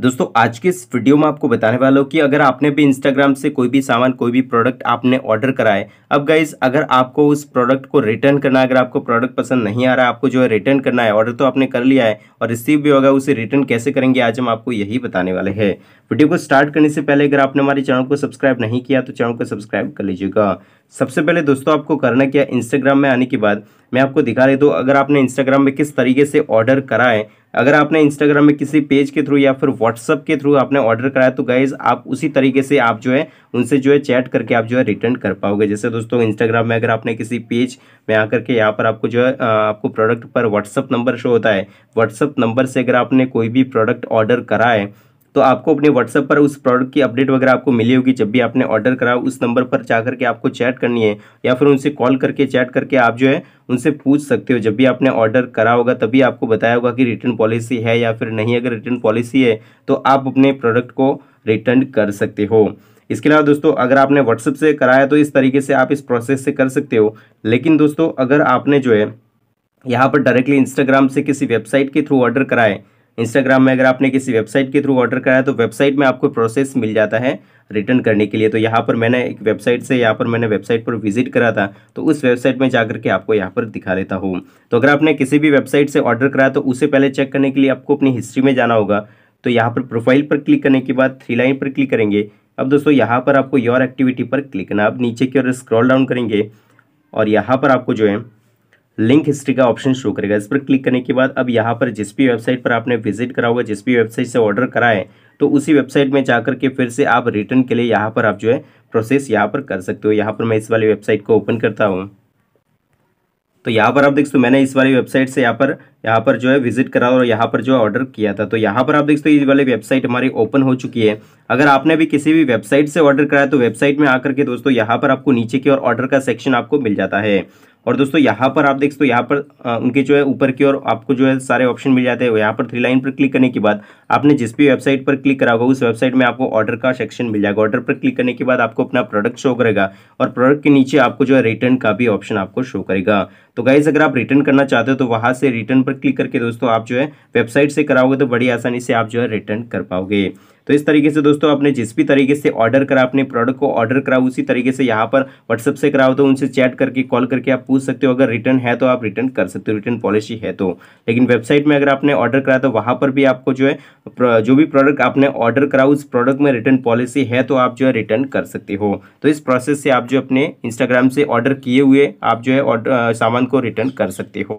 दोस्तों आज के इस वीडियो में आपको बताने वाला हूँ कि अगर आपने भी इंस्टाग्राम से कोई भी सामान कोई भी प्रोडक्ट आपने ऑर्डर करा है अब गाइज अगर आपको उस प्रोडक्ट को रिटर्न करना अगर आपको प्रोडक्ट पसंद नहीं आ रहा आपको जो है रिटर्न करना है ऑर्डर तो आपने कर लिया है और रिसीव भी होगा उसे रिटर्न कैसे करेंगे आज हम आपको यही बताने वाले हैं वीडियो को स्टार्ट करने से पहले अगर आपने हमारे चैनल को सब्सक्राइब नहीं किया तो चैनल को सब्सक्राइब कर लीजिएगा सबसे पहले दोस्तों आपको करना क्या इंस्टाग्राम में आने के बाद मैं आपको दिखा देता हूँ अगर आपने इंस्टाग्राम में किस तरीके से ऑर्डर करा है अगर आपने इंस्टाग्राम में किसी पेज के थ्रू या फिर व्हाट्सअप के थ्रू आपने ऑर्डर कराया तो गाइज आप उसी तरीके से आप जो है उनसे जो है चैट करके आप जो है रिटर्न कर पाओगे जैसे दोस्तों इंस्टाग्राम में अगर आपने किसी पेज में आकर के यहाँ पर आपको जो है आपको प्रोडक्ट पर व्हाट्सअप नंबर शो होता है व्हाट्सअप नंबर से अगर आपने कोई भी प्रोडक्ट ऑर्डर करा है तो आपको अपने व्हाट्सअप पर उस प्रोडक्ट की अपडेट वगैरह आपको मिली होगी जब भी आपने ऑर्डर करा उस नंबर पर जा करके आपको चैट करनी है या फिर उनसे कॉल करके चैट करके आप जो है उनसे पूछ सकते हो जब भी आपने ऑर्डर करा होगा तभी आपको बताया होगा कि रिटर्न पॉलिसी है या फिर नहीं अगर रिटर्न पॉलिसी है तो आप अपने प्रोडक्ट को रिटर्न कर सकते हो इसके अलावा दोस्तों अगर आपने व्हाट्सअप से कराया तो इस तरीके से आप इस प्रोसेस से कर सकते हो लेकिन दोस्तों अगर आपने जो है यहाँ पर डायरेक्टली इंस्टाग्राम से किसी वेबसाइट के थ्रू ऑर्डर कराए इंस्टाग्राम में अगर आपने किसी वेबसाइट के थ्रू ऑर्डर कराया तो वेबसाइट में आपको प्रोसेस मिल जाता है रिटर्न करने के लिए तो यहाँ पर मैंने एक वेबसाइट से यहाँ पर मैंने वेबसाइट पर विजिट करा था तो उस वेबसाइट में जाकर के आपको यहाँ पर दिखा देता हूँ तो अगर आपने किसी भी वेबसाइट से ऑर्डर कराया तो उसे पहले चेक करने के लिए आपको अपनी हिस्ट्री में जाना होगा तो यहाँ पर प्रोफाइल पर क्लिक करने के बाद थ्री लाइन पर क्लिक करेंगे अब दोस्तों यहाँ पर आपको योर एक्टिविटी पर क्लिक करना आप नीचे की ओर स्क्रॉल डाउन करेंगे और यहाँ पर आपको जो है लिंक हिस्ट्री का ऑप्शन शो करेगा इस पर क्लिक करने के बाद अब यहाँ पर जिस भी वेबसाइट पर आपने विजिट करा होगा जिस भी वेबसाइट से ऑर्डर करा है तो उसी वेबसाइट में जाकर के फिर से आप रिटर्न के लिए यहाँ पर आप जो है प्रोसेस यहाँ पर कर सकते हो यहाँ पर मैं इस वाली वेबसाइट को ओपन करता हूँ तो यहाँ पर आप देख सकते हो मैंने इस वाली वेबसाइट से यहाँ पर यहाँ पर जो है विजिट करा और यहाँ पर जो है ऑर्डर किया था तो यहाँ पर आप देख सकते हो इस वाली वेबसाइट हमारी ओपन हो चुकी है अगर आपने भी किसी भी वेबसाइट से ऑर्डर कराया तो वेबसाइट में आकर के दोस्तों यहाँ पर आपको नीचे की ओर ऑर्डर का सेक्शन आपको मिल जाता है और दोस्तों यहाँ पर आप देख सकते हो यहाँ पर आ, उनके जो है ऊपर की ओर आपको जो है सारे ऑप्शन मिल जाते हैं यहाँ पर थ्री लाइन पर क्लिक करने के बाद आपने जिस भी वेबसाइट पर क्लिक करा होगा उस वेबसाइट में आपको ऑर्डर का सेक्शन मिल जाएगा ऑर्डर पर क्लिक करने के बाद आपको अपना प्रोडक्ट शो करेगा और प्रोडक्ट के नीचे आपको जो है रिटर्न का भी ऑप्शन आपको शो करेगा तो गाइज अगर आप रिटर्न करना चाहते हो तो वहाँ से रिटर्न पर क्लिक करके दोस्तों आप जो है वेबसाइट से कराओगे तो बड़ी आसानी से आप जो है रिटर्न कर पाओगे तो इस तरीके से दोस्तों आपने जिस भी तरीके से ऑर्डर करा अपने प्रोडक्ट को ऑर्डर करा उसी तरीके से यहाँ पर व्हाट्सअप से कराओ तो उनसे चैट करके कॉल करके आप पूछ सकते हो अगर रिटर्न है तो आप रिटर्न कर सकते हो रिटर्न पॉलिसी है तो लेकिन वेबसाइट में अगर आपने ऑर्डर करा तो वहाँ पर भी आपको जो है जो भी प्रोडक्ट आपने ऑर्डर करा उस प्रोडक्ट में रिटर्न पॉलिसी है तो आप जो है रिटर्न कर सकते हो तो इस प्रोसेस से आप जो अपने इंस्टाग्राम से ऑर्डर किए हुए आप जो है सामान को रिटर्न कर सकते हो